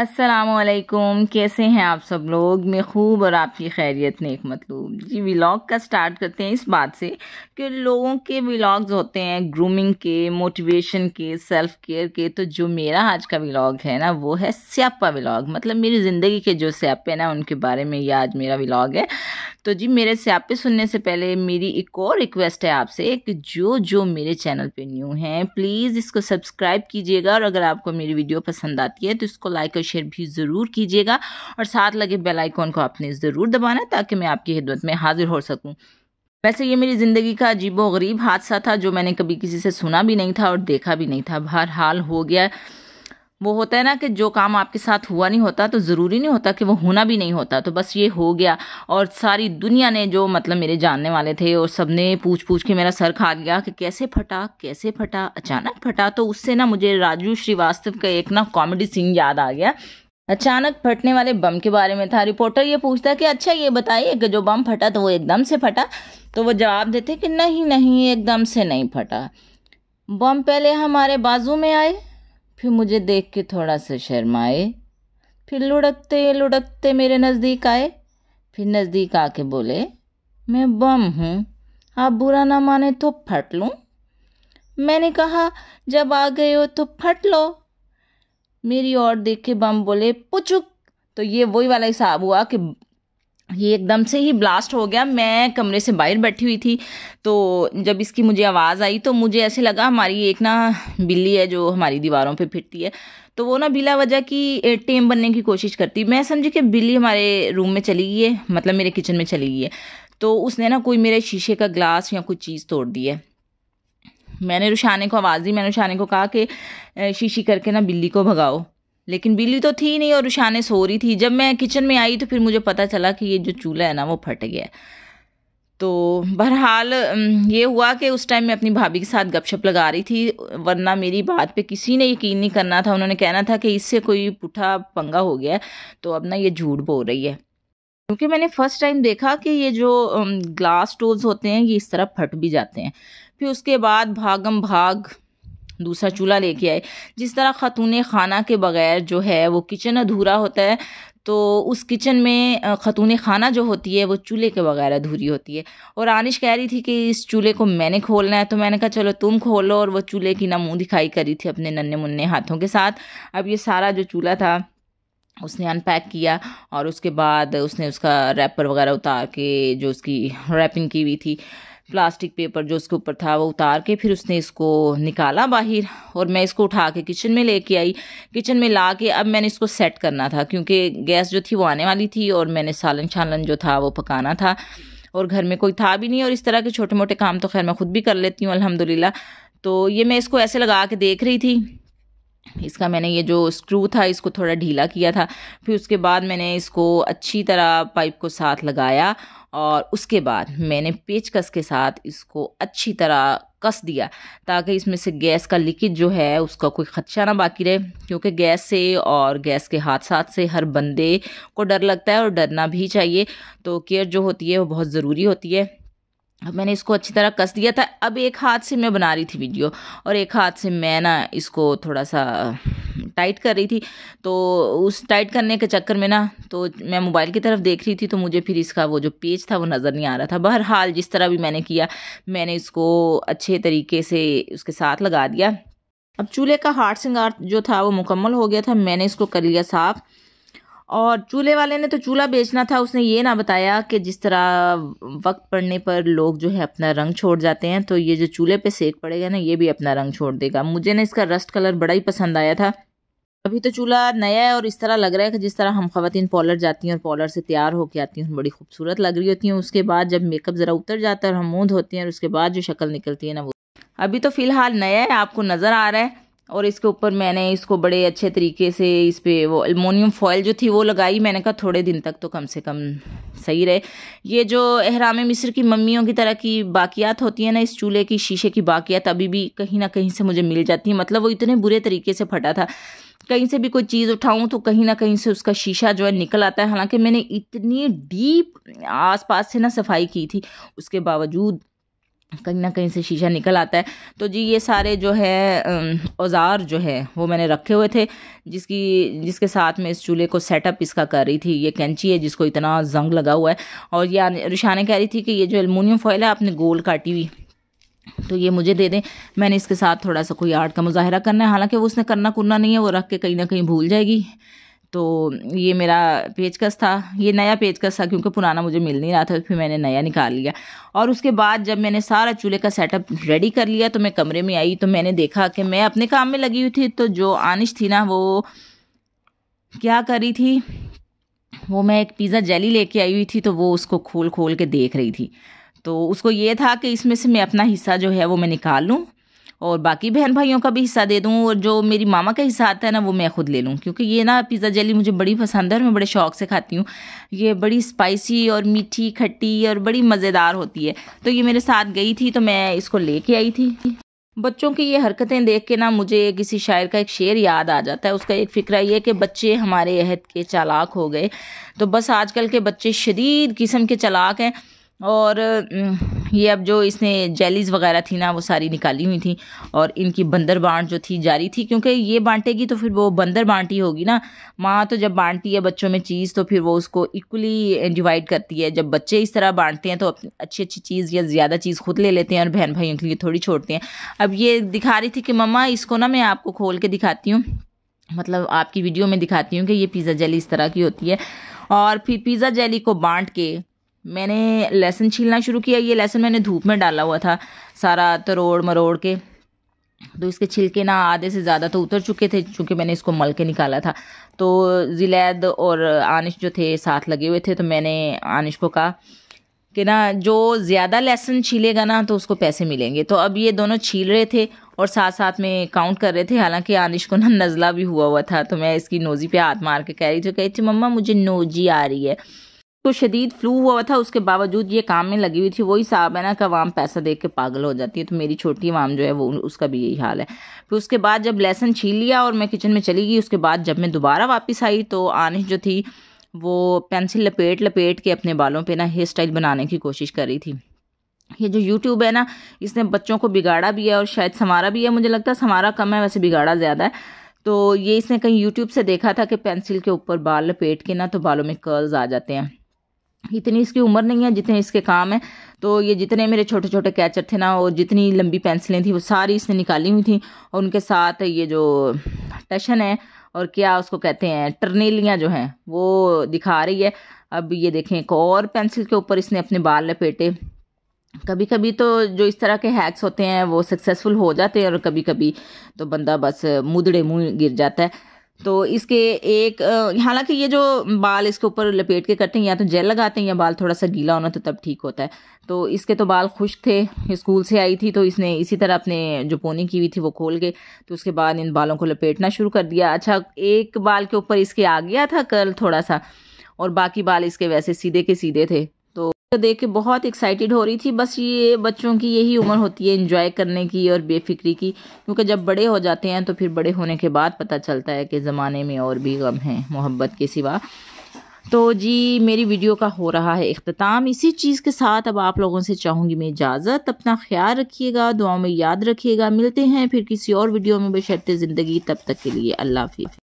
असलकुम कैसे हैं आप सब लोग मैं खूब और आपकी खैरियत नेक मतलूब जी व्लाग का स्टार्ट करते हैं इस बात से कि लोगों के व्लाग्स होते हैं ग्रूमिंग के मोटिवेशन के सेल्फ केयर के तो जो मेरा आज का व्लाग है ना वो है स्यापा व्लाग मतलब मेरी ज़िंदगी के जो स्यापे ना उनके बारे में ये आज मेरा व्लाग है तो जी मेरे से आप पे सुनने से पहले मेरी एक और रिक्वेस्ट है आपसे कि जो जो मेरे चैनल पे न्यू हैं प्लीज़ इसको सब्सक्राइब कीजिएगा और अगर आपको मेरी वीडियो पसंद आती है तो इसको लाइक और शेयर भी ज़रूर कीजिएगा और साथ लगे बेल आइकॉन को आपने ज़रूर दबाना ताकि मैं आपकी हिदमत में हाजिर हो सकूँ वैसे ये मेरी ज़िंदगी का अजीबो गरीब हादसा था जो मैंने कभी किसी से सुना भी नहीं था और देखा भी नहीं था बहरहाल हो गया वो होता है ना कि जो काम आपके साथ हुआ नहीं होता तो ज़रूरी नहीं होता कि वो होना भी नहीं होता तो बस ये हो गया और सारी दुनिया ने जो मतलब मेरे जानने वाले थे और सब ने पूछ पूछ के मेरा सर खा गया कि कैसे फटा कैसे फटा अचानक फटा तो उससे ना मुझे राजू श्रीवास्तव का एक ना कॉमेडी सीन याद आ गया अचानक फटने वाले बम के बारे में था रिपोर्टर ये पूछता कि अच्छा ये बताइए कि जो बम फटा तो वो एकदम से फटा तो वो जवाब देते कि नहीं नहीं एकदम से नहीं फटा बम पहले हमारे बाजू में आए फिर मुझे देख के थोड़ा सा शर्माए फिर लुढ़कते लुढ़कते मेरे नज़दीक आए फिर नज़दीक आके बोले मैं बम हूँ आप बुरा ना माने तो फट लूँ मैंने कहा जब आ गए हो तो फट लो मेरी और देख के बम बोले पुचुक तो ये वही वाला हिसाब हुआ कि ये एकदम से ही ब्लास्ट हो गया मैं कमरे से बाहर बैठी हुई थी तो जब इसकी मुझे आवाज़ आई तो मुझे ऐसे लगा हमारी एक ना बिल्ली है जो हमारी दीवारों पे फिरती है तो वो ना बिला वजह की टेम बनने की कोशिश करती मैं समझी कि बिल्ली हमारे रूम में चली गई है मतलब मेरे किचन में चली गई है तो उसने ना कोई मेरे शीशे का ग्लास या कुछ चीज़ तोड़ दी है मैंने रुशाने को आवाज़ दी मैंने रुशाने को कहा कि शीशी करके ना बिल्ली को भगाओ लेकिन बिल्ली तो थी नहीं और उशाने सो रही थी जब मैं किचन में आई तो फिर मुझे पता चला कि ये जो चूल्हा है ना वो फट गया तो बहरहाल ये हुआ कि उस टाइम मैं अपनी भाभी के साथ गपशप लगा रही थी वरना मेरी बात पे किसी ने यकीन नहीं करना था उन्होंने कहना था कि इससे कोई पुठा पंगा हो गया तो अब ना ये झूठ बोल रही है क्योंकि मैंने फ़र्स्ट टाइम देखा कि ये जो ग्लास टोल्स होते हैं ये इस तरह फट भी जाते हैं फिर उसके बाद भागम भाग दूसरा चूल्हा लेके आए जिस तरह ख़तून खाना के बग़ैर जो है वो किचन अधूरा होता है तो उस किचन में ख़तून खाना जो होती है वो चूल्हे के बगैर अधूरी होती है और आनिश कह रही थी कि इस चूल्हे को मैंने खोलना है तो मैंने कहा चलो तुम खोलो और वो चूल्हे की ना मुँह दिखाई करी थी अपने नन्हे मुन्ने हाथों के साथ अब ये सारा जो चूल्हा था उसने अनपैक किया और उसके बाद उसने उसका रैपर वगैरह उतार के जो उसकी रैपिंग की हुई थी प्लास्टिक पेपर जो उसके ऊपर था वो उतार के फिर उसने इसको निकाला बाहर और मैं इसको उठा के किचन में लेके आई किचन में ला के अब मैंने इसको सेट करना था क्योंकि गैस जो थी वो आने वाली थी और मैंने सालन छालन जो था वो पकाना था और घर में कोई था भी नहीं और इस तरह के छोटे मोटे काम तो खैर मैं खुद भी कर लेती हूँ अलहमदिल्ला तो ये मैं इसको ऐसे लगा के देख रही थी इसका मैंने ये जो स्क्रू था इसको थोड़ा ढीला किया था फिर उसके बाद मैंने इसको अच्छी तरह पाइप को साथ लगाया और उसके बाद मैंने पेचकस के साथ इसको अच्छी तरह कस दिया ताकि इसमें से गैस का लीकेज जो है उसका कोई ख़दशा ना बाकी रहे क्योंकि गैस से और गैस के साथ से हर बंदे को डर लगता है और डरना भी चाहिए तो केयर जो होती है वो बहुत ज़रूरी होती है मैंने इसको अच्छी तरह कस दिया था अब एक हाथ से मैं बना रही थी वीडियो और एक हाथ से मैं ना इसको थोड़ा सा टाइट कर रही थी तो उस टाइट करने के चक्कर में ना तो मैं मोबाइल की तरफ देख रही थी तो मुझे फिर इसका वो जो पेज था वो नज़र नहीं आ रहा था बहरहाल जिस तरह भी मैंने किया मैंने इसको अच्छे तरीके से उसके साथ लगा दिया अब चूल्हे का हार्ट सिंगार जो था वो मुकम्मल हो गया था मैंने इसको कर लिया साफ़ और चूल्हे वाले ने तो चूल्हा बेचना था उसने ये ना बताया कि जिस तरह वक्त पड़ने पर लोग जो है अपना रंग छोड़ जाते हैं तो ये जो चूल्हे पे सेक पड़ेगा ना ये भी अपना रंग छोड़ देगा मुझे ना इसका रस्ट कलर बड़ा ही पसंद आया था अभी तो चूल्हा नया है और इस तरह लग रहा है कि जिस तरह हम खातन पॉलर जाती हैं और पॉलर से तैयार होकर आती हैं बड़ी खूबसूरत लग रही होती हैं उसके बाद जब मेकअप ज़रा उतर जाता है और हम मूँद होती हैं और उसके बाद जो शक्ल निकलती है ना वो अभी तो फ़िलहाल नया है आपको नज़र आ रहा है और इसके ऊपर मैंने इसको बड़े अच्छे तरीके से इस पर वो एलमोनियम फॉयल जो थी वो लगाई मैंने कहा थोड़े दिन तक तो कम से कम सही रहे ये जो अहराम मिस्र की मम्मियों की तरह की बाकियात होती है ना इस चूल्हे की शीशे की बाकियात अभी भी कहीं ना कहीं से मुझे मिल जाती है मतलब वो इतने बुरे तरीके से फटा था कहीं से भी कोई चीज़ उठाऊं तो कहीं ना कहीं से उसका शीशा जो है निकल आता है हालांकि मैंने इतनी डीप आसपास से ना सफाई की थी उसके बावजूद कहीं ना कहीं से शीशा निकल आता है तो जी ये सारे जो है औज़ार जो है वो मैंने रखे हुए थे जिसकी जिसके साथ मैं इस चूल्हे को सेटअप इसका कर रही थी ये कैंची है जिसको इतना जंग लगा हुआ है और ये रिशाने कह रही थी कि ये जो अलमोनियम फॉयल है आपने गोल काटी हुई तो ये मुझे दे दें मैंने इसके साथ थोड़ा सा कोई आर्ट का मुजाहरा करना है हालांकि वो उसने करना कुरना नहीं है वो रख के कहीं ना कहीं भूल जाएगी तो ये मेरा पेचकस था ये नया पेचकस था क्योंकि पुराना मुझे मिल नहीं रहा था फिर मैंने नया निकाल लिया और उसके बाद जब मैंने सारा चूल्हे का सेटअप रेडी कर लिया तो मैं कमरे में आई तो मैंने देखा कि मैं अपने काम में लगी हुई थी तो जो आनिश थी ना वो क्या कर रही थी वो मैं एक पिज़्ज़ा जेली लेके आई हुई थी तो वो उसको खोल खोल के देख रही थी तो उसको ये था कि इसमें से मैं अपना हिस्सा जो है वो मैं निकाल लूँ और बाकी बहन भाइयों का भी हिस्सा दे दूँ और जो मेरी मामा का हिस्सा आता है ना वो मैं खुद ले लूँ क्योंकि ये ना पिज़्ज़ा जेली मुझे बड़ी पसंद है और मैं बड़े शौक से खाती हूँ ये बड़ी स्पाइसी और मीठी खट्टी और बड़ी मज़ेदार होती है तो ये मेरे साथ गई थी तो मैं इसको ले आई थी बच्चों की ये हरकतें देख के ना मुझे किसी शायर का एक शेर याद आ जाता है उसका एक फ़िक्र ये कि बच्चे हमारे अहद के चालाक हो गए तो बस आजकल के बच्चे शदीद किस्म के चालाक हैं और ये अब जो इसने जेलीज वगैरह थी ना वो सारी निकाली हुई थी और इनकी बंदर बांट जो थी जारी थी क्योंकि ये बांटेगी तो फिर वो बंदर बांटी होगी ना माँ तो जब बांटती है बच्चों में चीज़ तो फिर वो उसको इक्वली डिवाइड करती है जब बच्चे इस तरह बांटते हैं तो अच्छी अच्छी चीज़ या ज़्यादा चीज़ खुद ले लेते हैं और बहन भाइयों के लिए थोड़ी छोड़ते हैं अब ये दिखा रही थी कि मम्मा इसको ना मैं आपको खोल के दिखाती हूँ मतलब आपकी वीडियो में दिखाती हूँ कि ये पिज़्ज़ा जेली इस तरह की होती है और फिर पिज़्ज़ा जेली को बांट के मैंने लहसुन छीलना शुरू किया ये लहसुन मैंने धूप में डाला हुआ था सारा तरोड़ मरोड़ के तो इसके छिलके ना आधे से ज़्यादा तो उतर चुके थे चूँकि मैंने इसको मल के निकाला था तो जिलैद और आनिश जो थे साथ लगे हुए थे तो मैंने आनिश को कहा कि ना जो ज़्यादा लहसुन छीलेगा ना तो उसको पैसे मिलेंगे तो अब ये दोनों छील रहे थे और साथ साथ में काउंट कर रहे थे हालांकि आनिश को ना नज़ला भी हुआ हुआ था तो मैं इसकी नोज़ी पे हाथ मार के कह रही थी कहती अच्छा, मम्मा मुझे नोजी आ रही है को तो शदीद फ्लू हुआ था उसके बावजूद ये काम में लगी हुई थी वही साहब है ना वाम पैसा दे के पागल हो जाती है तो मेरी छोटी वाम जो है वो उसका भी यही हाल है फिर उसके बाद जब लेसन छीन लिया और मैं किचन में चली गई उसके बाद जब मैं दोबारा वापस आई तो आनिश जो थी वो पेंसिल लपेट लपेट के अपने बालों पर ना हेयर स्टाइल बनाने की कोशिश कर रही थी ये जो यूट्यूब है ना इसने बच्चों को बिगाड़ा भी है और शायद संवारा भी है मुझे लगता है संवारा कम है वैसे बिगाड़ा ज़्यादा है तो ये इसने कहीं यूट्यूब से देखा था कि पेंसिल के ऊपर बाल लपेट के ना तो बालों में कर्ल्स आ जाते हैं इतनी इसकी उम्र नहीं है जितने इसके काम है तो ये जितने मेरे छोटे छोटे कैचर थे ना और जितनी लंबी पेंसिलें थी वो सारी इसने निकाली हुई थी और उनके साथ ये जो टशन है और क्या उसको कहते हैं टर्नेलियाँ जो हैं वो दिखा रही है अब ये देखें एक और पेंसिल के ऊपर इसने अपने बाल लपेटे कभी कभी तो जो इस तरह के हैक्स होते हैं वो सक्सेसफुल हो जाते हैं और कभी कभी तो बंदा बस मुदड़े मुँह गिर जाता है तो इसके एक हालांकि ये जो बाल इसके ऊपर लपेट के करते हैं या तो जेल लगाते हैं या बाल थोड़ा सा गीला होना तो तब ठीक होता है तो इसके तो बाल खुश थे स्कूल से आई थी तो इसने इसी तरह अपने जो पोनी की हुई थी वो खोल के तो उसके बाद इन बालों को लपेटना शुरू कर दिया अच्छा एक बाल के ऊपर इसके आ गया था कल थोड़ा सा और बाकी बाल इसके वैसे सीधे के सीधे थे तो देख के बहुत एक्साइटेड हो रही थी बस ये बच्चों की यही उम्र होती है इंजॉय करने की और बेफिक्री की क्योंकि जब बड़े हो जाते हैं तो फिर बड़े होने के बाद पता चलता है कि ज़माने में और भी गम हैं मोहब्बत के सिवा तो जी मेरी वीडियो का हो रहा है अख्ताम इसी चीज़ के साथ अब आप लोगों से चाहूँगी मैं इजाज़त अपना ख्याल रखिएगा दुआ में याद रखिएगा मिलते हैं फिर किसी और वीडियो में बशरते ज़िंदगी तब तक के लिए अल्लाह हाफि